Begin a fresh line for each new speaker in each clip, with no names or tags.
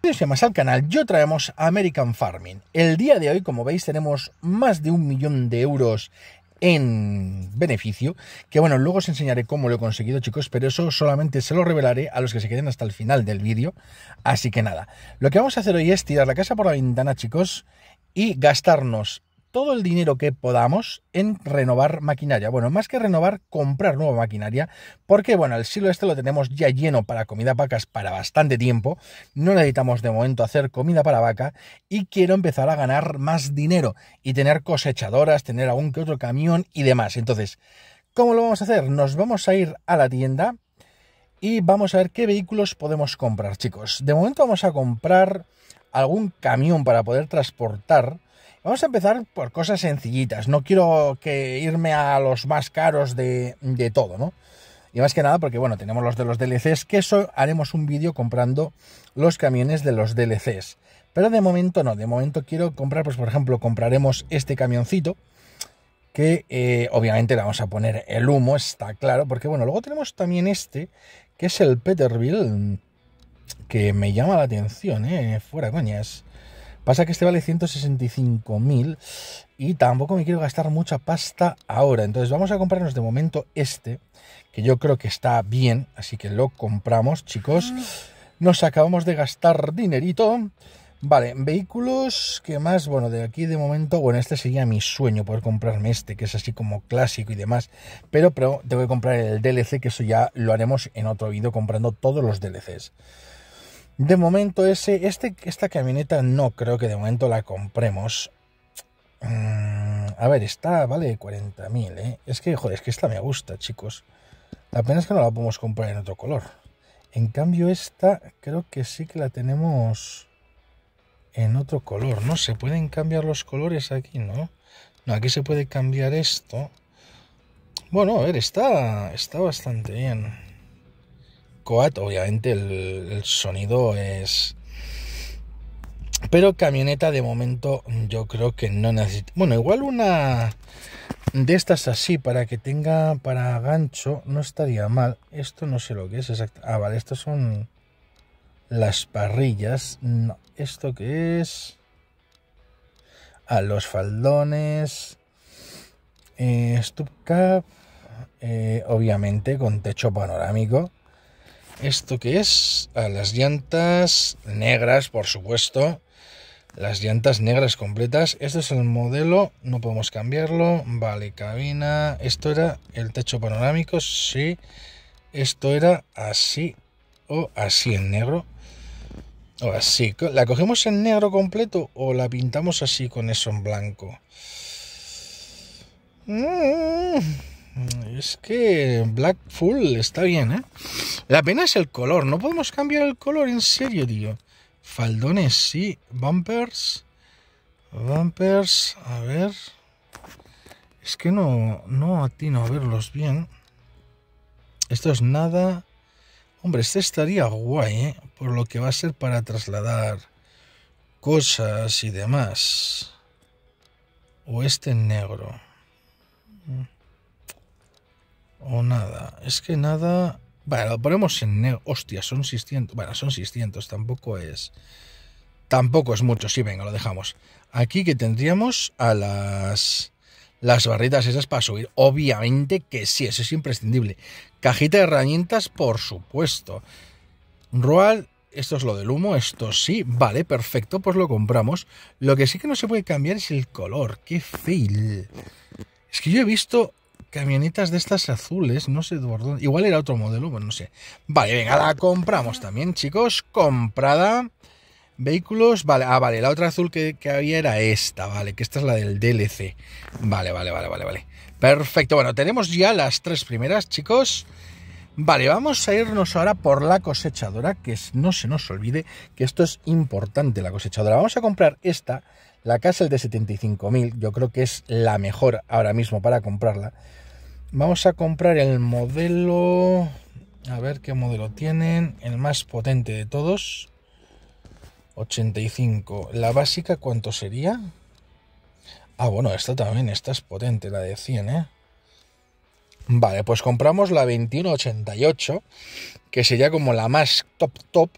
Bienvenidos más al canal, yo traemos American Farming. El día de hoy, como veis, tenemos más de un millón de euros en beneficio, que bueno, luego os enseñaré cómo lo he conseguido chicos, pero eso solamente se lo revelaré a los que se queden hasta el final del vídeo, así que nada, lo que vamos a hacer hoy es tirar la casa por la ventana chicos y gastarnos todo el dinero que podamos en renovar maquinaria. Bueno, más que renovar, comprar nueva maquinaria, porque bueno, el silo este lo tenemos ya lleno para comida vacas para bastante tiempo, no necesitamos de momento hacer comida para vaca y quiero empezar a ganar más dinero y tener cosechadoras, tener algún que otro camión y demás. Entonces, ¿cómo lo vamos a hacer? Nos vamos a ir a la tienda y vamos a ver qué vehículos podemos comprar, chicos. De momento vamos a comprar algún camión para poder transportar Vamos a empezar por cosas sencillitas. No quiero que irme a los más caros de, todo, ¿no? Y más que nada porque, bueno, tenemos los de los DLCs, que eso haremos un vídeo comprando los camiones de los DLCs. Pero de momento no, de momento quiero comprar, pues por ejemplo, compraremos este camioncito, que eh, obviamente le vamos a poner el humo, está claro, porque bueno, luego tenemos también este, que es el Peterbilt, que me llama la atención, ¿eh? Fuera coñas. Pasa que este vale 165.000 y tampoco me quiero gastar mucha pasta ahora. Entonces vamos a comprarnos de momento este, que yo creo que está bien, así que lo compramos, chicos. Nos acabamos de gastar dinerito. Vale, vehículos que más, bueno, de aquí de momento, bueno, este sería mi sueño, poder comprarme este, que es así como clásico y demás, pero, pero tengo que comprar el DLC, que eso ya lo haremos en otro vídeo comprando todos los DLCs. De momento ese, este, esta camioneta no creo que de momento la compremos. Mm, a ver, está vale 40.000, ¿eh? Es que, joder, es que esta me gusta, chicos. La pena es que no la podemos comprar en otro color. En cambio esta creo que sí que la tenemos en otro color. No se pueden cambiar los colores aquí, ¿no? No, aquí se puede cambiar esto. Bueno, a ver, está, está bastante bien obviamente el, sonido es, pero camioneta de momento yo creo que no necesito. Bueno, igual una de estas así para que tenga para gancho no estaría mal. Esto no sé lo que es exacto. Ah, vale, estas son las parrillas. esto que es. A los faldones. Eh, eh obviamente con techo panorámico. ¿Esto que es? a las llantas negras, por supuesto. Las llantas negras completas. esto es el modelo, no podemos cambiarlo. Vale, cabina. Esto era el techo panorámico, sí. Esto era así o así en negro. O así. ¿La cogemos en negro completo o la pintamos así con eso en blanco? Mm. Es que Black Full está bien, ¿eh? La pena es el color. No podemos cambiar el color, en serio, tío. Faldones, sí. Bumpers. Bumpers. A ver. Es que no, no atino a verlos bien. Esto es nada. Hombre, este estaría guay, ¿eh? Por lo que va a ser para trasladar cosas y demás. O este negro. O nada. Es que nada... Vale, lo ponemos en negro. Hostia, son 600. Bueno, son 600. Tampoco es... Tampoco es mucho. Sí, venga, lo dejamos. Aquí que tendríamos a las... Las barritas esas para subir. Obviamente que sí, eso es imprescindible. Cajita de herramientas, por supuesto. Roal, esto es lo del humo, esto sí. Vale, perfecto, pues lo compramos. Lo que sí que no se puede cambiar es el color. ¡Qué fail! Es que yo he visto camionetas de estas azules, no sé por Igual era otro modelo, bueno, no sé. Vale, venga, la compramos también, chicos. Comprada. Vehículos, vale, ah, vale, la otra azul que, que, había era esta, vale, que esta es la del DLC. Vale, vale, vale, vale, vale. Perfecto, bueno, tenemos ya las tres primeras, chicos. Vale, vamos a irnos ahora por la cosechadora, que no se nos olvide que esto es importante, la cosechadora. Vamos a comprar esta, la el de 75.000, yo creo que es la mejor ahora mismo para comprarla. Vamos a comprar el modelo... A ver qué modelo tienen. El más potente de todos. 85. La básica, ¿cuánto sería? Ah, bueno, esta también, esta es potente, la de 100, ¿eh? Vale, pues compramos la 2188, que sería como la más top top,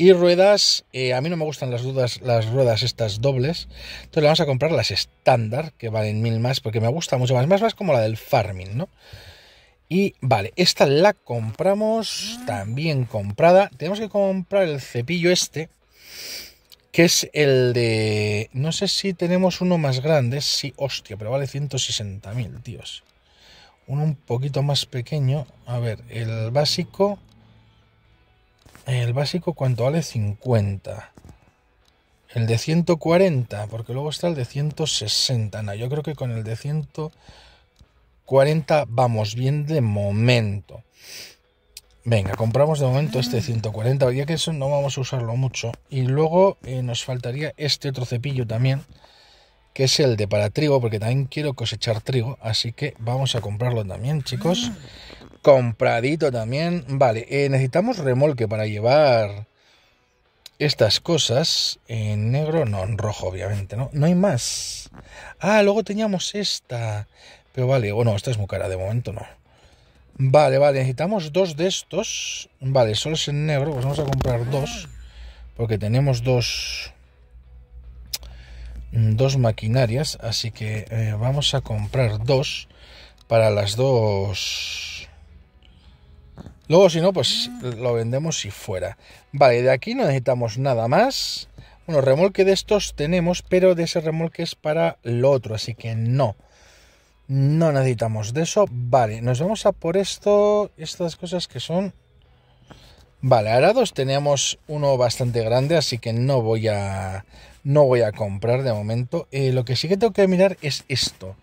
y ruedas, eh, a mí no me gustan las, dudas, las ruedas estas dobles, entonces vamos a comprar las estándar, que valen mil más, porque me gusta mucho más, más, más como la del farming, ¿no? Y vale, esta la compramos, también comprada. Tenemos que comprar el cepillo este, que es el de... No sé si tenemos uno más grande, sí, hostia, pero vale 160.000, tíos. Uno un poquito más pequeño. A ver, el básico el básico cuánto vale 50. El de 140, porque luego está el de 160. No, yo creo que con el de 140 vamos bien de momento. Venga, compramos de momento este 140, ah. ya que eso no vamos a usarlo mucho. Y luego eh, nos faltaría este otro cepillo también, que es el de para trigo, porque también quiero cosechar trigo, así que vamos a comprarlo también, chicos. Ah. Compradito también. Vale, eh, necesitamos remolque para llevar estas cosas. En negro, no, en rojo, obviamente, ¿no? No hay más. Ah, luego teníamos esta. Pero vale, bueno, esta es muy cara, de momento no. Vale, vale, necesitamos dos de estos. Vale, solo es en negro, pues vamos a comprar dos. Porque tenemos dos dos maquinarias, así que eh, vamos a comprar dos para las dos. Luego, si no, pues lo vendemos si fuera. Vale, de aquí no necesitamos nada más. Bueno, remolque de estos tenemos, pero de ese remolque es para lo otro, así que no. No necesitamos de eso. Vale, nos vamos a por esto. Estas cosas que son. Vale, arados teníamos uno bastante grande, así que no voy a no voy a comprar de momento. Eh, lo que sí que tengo que mirar es esto.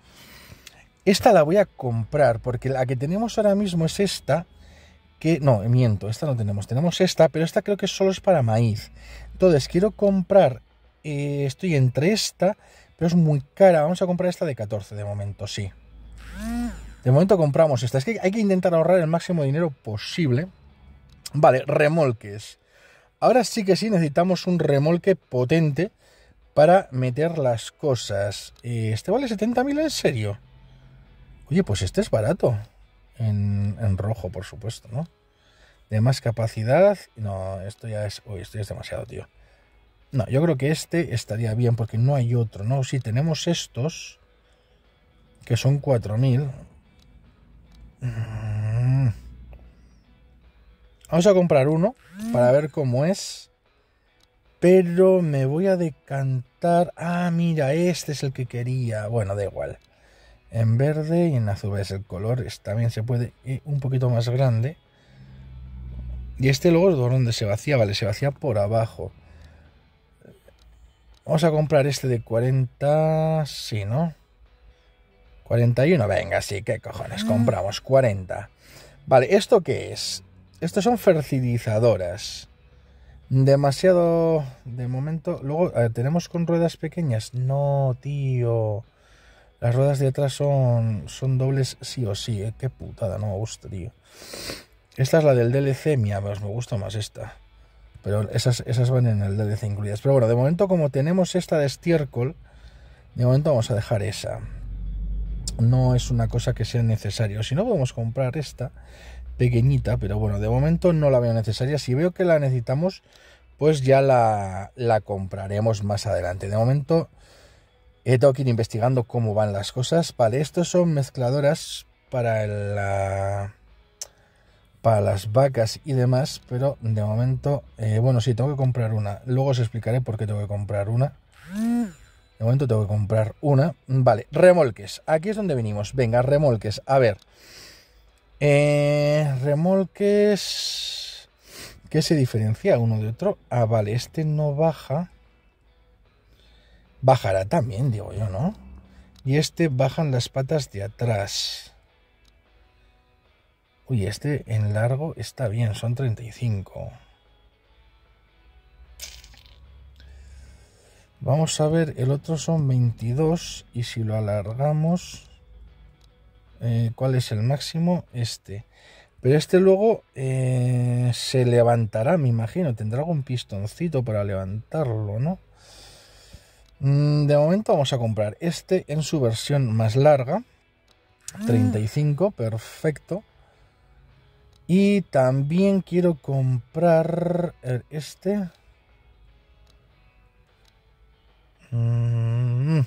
Esta la voy a comprar porque la que tenemos ahora mismo es esta. Que no, miento, esta no tenemos. Tenemos esta, pero esta creo que solo es para maíz. Entonces quiero comprar. Eh, estoy entre esta, pero es muy cara. Vamos a comprar esta de 14 de momento, sí. De momento compramos esta. Es que hay que intentar ahorrar el máximo dinero posible. Vale, remolques. Ahora sí que sí necesitamos un remolque potente para meter las cosas. Eh, este vale 70.000 en serio. Oye, pues este es barato. En, rojo, por supuesto, ¿no? De más capacidad. No, esto ya es. Uy, esto es demasiado, tío. No, yo creo que este estaría bien porque no hay otro, ¿no? Si tenemos estos, que son 4000. Mm. Vamos a comprar uno para ver cómo es pero me voy a decantar. Ah, mira, este es el que quería. Bueno, da igual. En verde y en azul es el color. También se puede ir un poquito más grande. Y este luego es donde se vacía, vale, se vacía por abajo. Vamos a comprar este de 40, sí, ¿no? 41, venga, sí, ¿qué cojones? Ah. Compramos 40. Vale, ¿esto qué es? Estos son fertilizadoras. Demasiado de momento. Luego, eh, ¿tenemos con ruedas pequeñas? No, tío. Las ruedas de atrás son, son dobles sí o sí. Eh. Qué putada, no me gusta, tío. Esta es la del DLC, mía, pues me gusta más esta. Pero esas, esas van en el DLC incluidas. Pero bueno, de momento como tenemos esta de estiércol, de momento vamos a dejar esa. No es una cosa que sea necesario. Si no podemos comprar esta, pequeñita, pero bueno, de momento no la veo necesaria. Si veo que la necesitamos, pues ya la, compraremos más adelante. De momento he tenido que ir investigando cómo van las cosas. Vale, estos son mezcladoras para la para las vacas y demás, pero de momento, eh, bueno, sí, tengo que comprar una. Luego os explicaré por qué tengo que comprar una. De momento tengo que comprar una. Vale, remolques. Aquí es donde venimos. Venga, remolques. A ver. Eh, remolques. ¿Qué se diferencia uno de otro? Ah, vale, este no baja. Bajará también, digo yo, ¿no? Y este bajan las patas de atrás. Uy, este en largo está bien, son 35. Vamos a ver, el otro son 22 y si lo alargamos eh, cuál es el máximo, este. Pero este luego eh, se levantará, me imagino. Tendrá algún pistoncito para levantarlo, ¿no? Mm, de momento vamos a comprar este en su versión más larga. 35, ah. perfecto. Y también quiero comprar eh, este. Mm,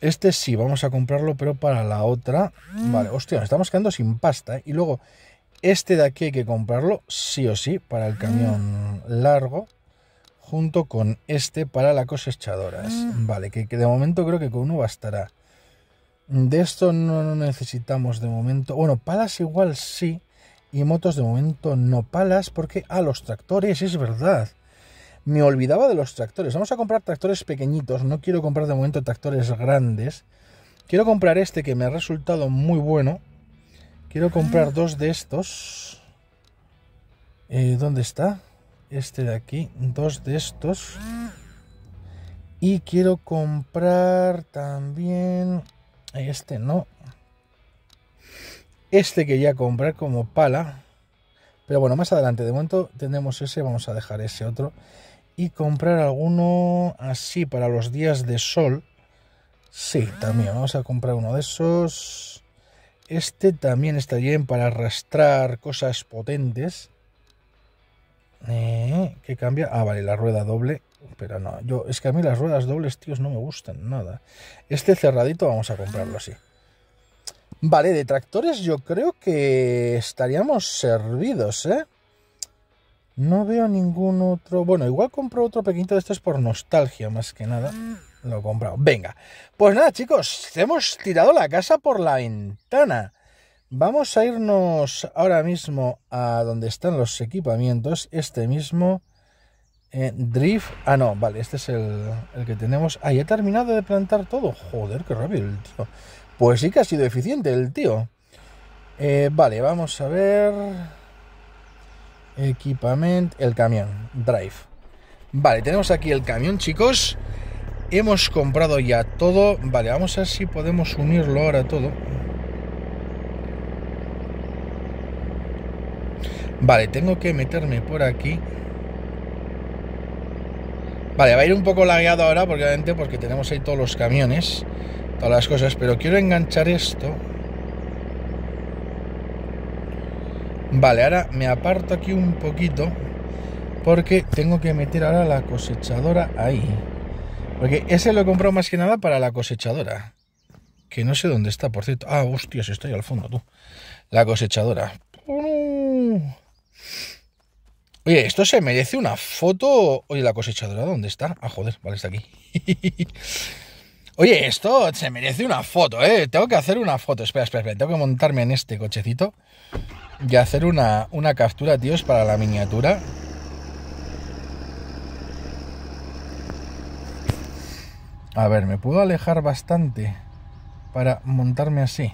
este sí, vamos a comprarlo, pero para la otra... Vale, hostia, nos estamos quedando sin pasta. ¿eh? Y luego, este de aquí hay que comprarlo sí o sí para el camión largo, junto con este para la cosechadora. Mm. Vale, que, de momento creo que con uno bastará. De esto no necesitamos de momento... Bueno, palas igual sí, y motos de momento no palas, porque... a ah, los tractores, es verdad. Me olvidaba de los tractores. Vamos a comprar tractores pequeñitos. No quiero comprar de momento tractores grandes. Quiero comprar este que me ha resultado muy bueno. Quiero comprar dos de estos. Eh, ¿Dónde está? Este de aquí. Dos de estos. Y quiero comprar también... Este no. Este quería comprar como pala. Pero bueno, más adelante. De momento tenemos ese. Vamos a dejar ese otro y comprar alguno así para los días de sol. Sí, también vamos a comprar uno de esos. Este también está bien para arrastrar cosas potentes. Eh, ¿Qué cambia? Ah, vale, la rueda doble. Pero no, yo es que a mí las ruedas dobles, tíos, no me gustan nada. Este cerradito vamos a comprarlo así. Vale, de tractores yo creo que estaríamos servidos, ¿eh? No veo ningún otro. Bueno, igual compro otro pequeñito de estos por nostalgia, más que nada. Lo he comprado. Venga. Pues nada, chicos, hemos tirado la casa por la ventana. Vamos a irnos ahora mismo a donde están los equipamientos. Este mismo eh, Drift. Ah, no, vale, este es el, que tenemos. ¡Ahí he terminado de plantar todo. Joder, qué rápido el tío. Pues sí que ha sido eficiente el tío. Eh, vale, vamos a ver. Equipamiento, el camión, drive. Vale, tenemos aquí el camión, chicos. Hemos comprado ya todo. Vale, vamos a ver si podemos unirlo ahora todo. Vale, tengo que meterme por aquí. Vale, va a ir un poco lagueado ahora, porque obviamente porque tenemos ahí todos los camiones, todas las cosas, pero quiero enganchar esto. Vale, ahora me aparto aquí un poquito porque tengo que meter ahora la cosechadora ahí. Porque ese lo he comprado más que nada para la cosechadora. Que no sé dónde está, por cierto. Ah, hostias, estoy al fondo, tú. La cosechadora. Oye, esto se merece una foto. Oye, la cosechadora, ¿dónde está? Ah, joder, vale, está aquí. Oye, esto se merece una foto, ¿eh? Tengo que hacer una foto. Espera, espera, espera. Tengo que montarme en este cochecito y hacer una, captura, tíos, para la miniatura. A ver, me puedo alejar bastante para montarme así.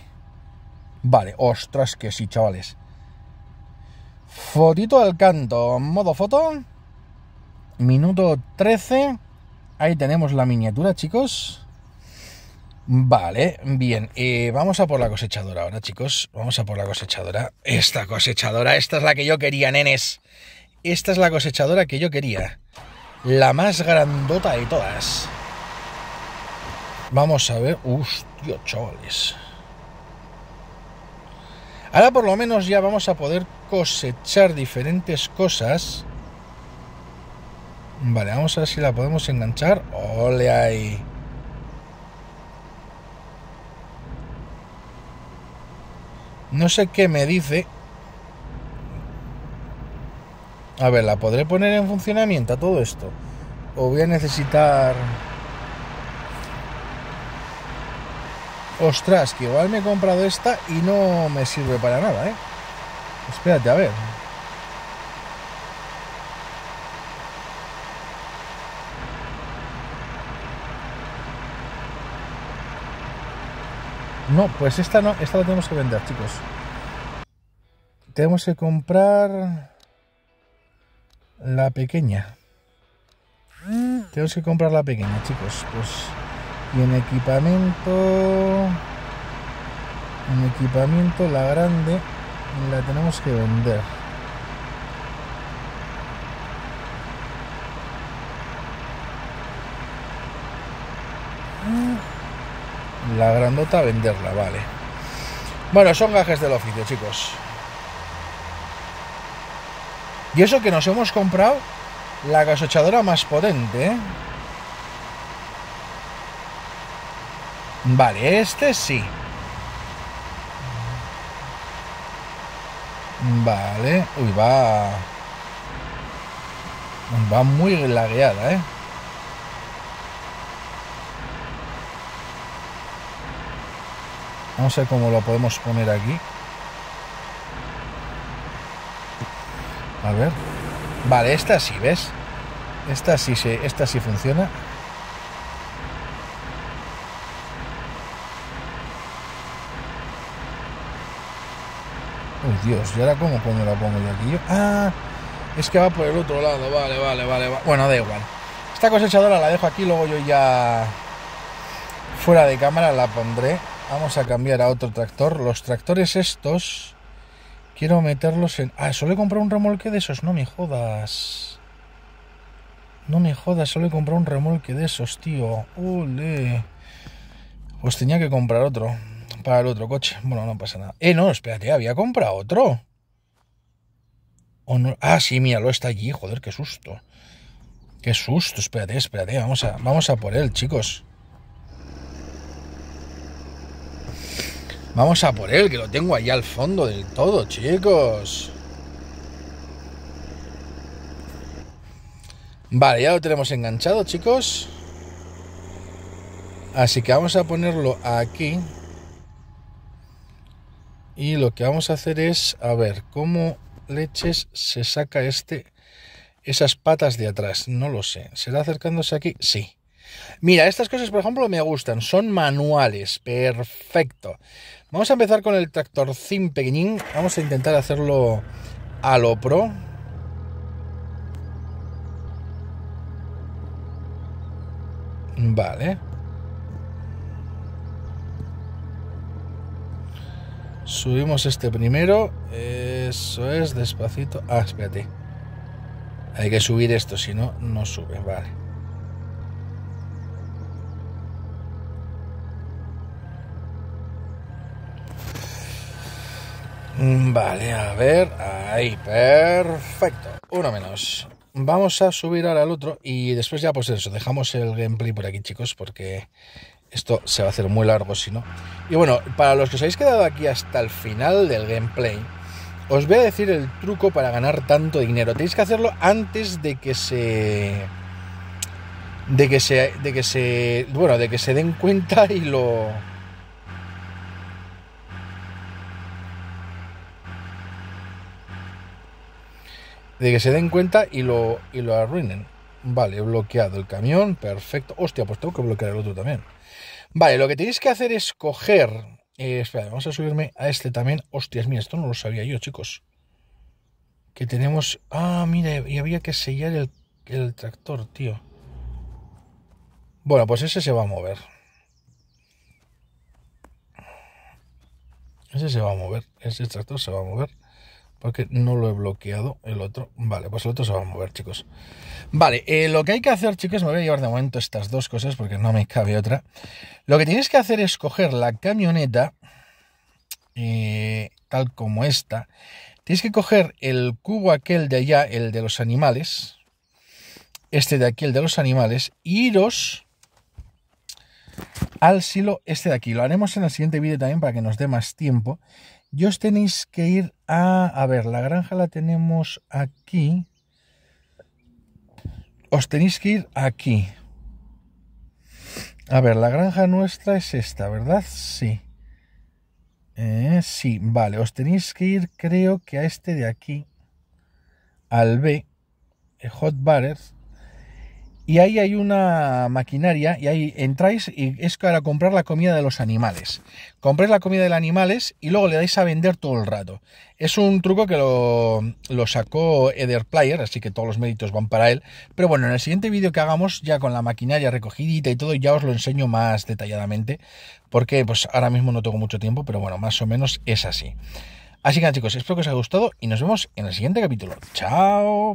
Vale, ostras que sí, chavales. Fotito al canto, modo foto. Minuto 13. Ahí tenemos la miniatura, chicos. Vale, bien, eh, vamos a por la cosechadora ahora, chicos. Vamos a por la cosechadora. Esta cosechadora, esta es la que yo quería, nenes. Esta es la cosechadora que yo quería. La más grandota de todas. Vamos a ver. Hostia, chavales. Ahora por lo menos ya vamos a poder cosechar diferentes cosas. Vale, vamos a ver si la podemos enganchar. Ole ahí. No sé qué me dice. A ver, ¿la podré poner en funcionamiento todo esto? ¿O voy a necesitar... Ostras, que igual me he comprado esta y no me sirve para nada, ¿eh? Espérate, a ver. No, pues esta no, esta la tenemos que vender, chicos. Tenemos que comprar la pequeña. Tenemos que comprar la pequeña, chicos. Pues y en equipamiento en equipamiento la grande la tenemos que vender. la grandota, venderla, vale. Bueno, son gajes del oficio, chicos. Y eso que nos hemos comprado la gasochadora más potente, ¿eh? Vale, este sí. Vale, uy, va... Va muy lagueada, ¿eh? Vamos a ver cómo lo podemos poner aquí. A ver. Vale, esta sí, ¿ves? Esta sí, se, esta sí funciona. Uy, Dios, ¿y ahora cómo pongo la pongo yo aquí? ah, es que va por el otro lado, vale, vale, vale. Bueno, da igual. Esta cosechadora la dejo aquí, luego yo ya fuera de cámara la pondré Vamos a cambiar a otro tractor. Los tractores estos quiero meterlos en... Ah, solo he comprado un remolque de esos, no me jodas. No me jodas, solo he comprado un remolque de esos, tío. Ole. Pues tenía que comprar otro. Para el otro coche. Bueno, no pasa nada. Eh, no, espérate, había comprado otro. ¿O no? Ah, sí, Lo está allí. Joder, qué susto. Qué susto, espérate, espérate. Vamos a, vamos a por él, chicos. Vamos a por él, que lo tengo allá al fondo del todo, chicos. Vale, ya lo tenemos enganchado, chicos. Así que vamos a ponerlo aquí. Y lo que vamos a hacer es, a ver, ¿cómo leches se saca este, esas patas de atrás? No lo sé. ¿Será acercándose aquí? Sí. Mira, estas cosas, por ejemplo, me gustan. Son manuales. Perfecto. Vamos a empezar con el tractor Zim pequeñín. Vamos a intentar hacerlo a lo pro. Vale. Subimos este primero. Eso es, despacito. Ah, espérate. Hay que subir esto, si no, no sube. Vale. Mm, vale, a ver, ahí, perfecto, uno menos. Vamos a subir ahora al otro y después ya pues eso, dejamos el gameplay por aquí chicos porque esto se va a hacer muy largo si no. Y bueno, para los que os habéis quedado aquí hasta el final del gameplay, os voy a decir el truco para ganar tanto dinero. Tenéis que hacerlo antes de que se. de que se. de que se. bueno, de que se den cuenta y lo de que se den cuenta y lo, lo arruinen. Vale, bloqueado el camión, perfecto. Hostia, pues tengo que bloquear el otro también. Vale, lo que tenéis que hacer es coger... Eh, espera, vamos a subirme a este también. Hostias, mira, esto no lo sabía yo, chicos. Que tenemos... Ah, mira, y había que sellar el, el tractor, tío. Bueno, pues ese se va a mover. Ese se va a mover. Ese tractor se va a mover porque no lo he bloqueado el otro. Vale, pues el otro se va a mover, chicos. Vale, eh, lo que hay que hacer, chicos, me voy a llevar de momento estas dos cosas porque no me cabe otra. Lo que tienes que hacer es coger la camioneta, eh, tal como esta. Tienes que coger el cubo aquel de allá, el de los animales. Este de aquí, el de los animales. Y iros al silo este de aquí. Lo haremos en el siguiente vídeo también para que nos dé más tiempo. Y os tenéis que ir a... A ver, la granja la tenemos aquí. Os tenéis que ir aquí. A ver, la granja nuestra es esta, ¿verdad? Sí. Eh, sí, vale. Os tenéis que ir, creo que a este de aquí. Al B. Eh, Hot y ahí hay una maquinaria y ahí entráis y es para comprar la comida de los animales. Compráis la comida de los animales y luego le dais a vender todo el rato. Es un truco que lo, sacó Eder Player, así que todos los méritos van para él. Pero bueno, en el siguiente vídeo que hagamos ya con la maquinaria recogidita y todo, ya os lo enseño más detalladamente, porque pues ahora mismo no tengo mucho tiempo, pero bueno, más o menos es así. Así que chicos, espero que os haya gustado y nos vemos en el siguiente capítulo. Chao.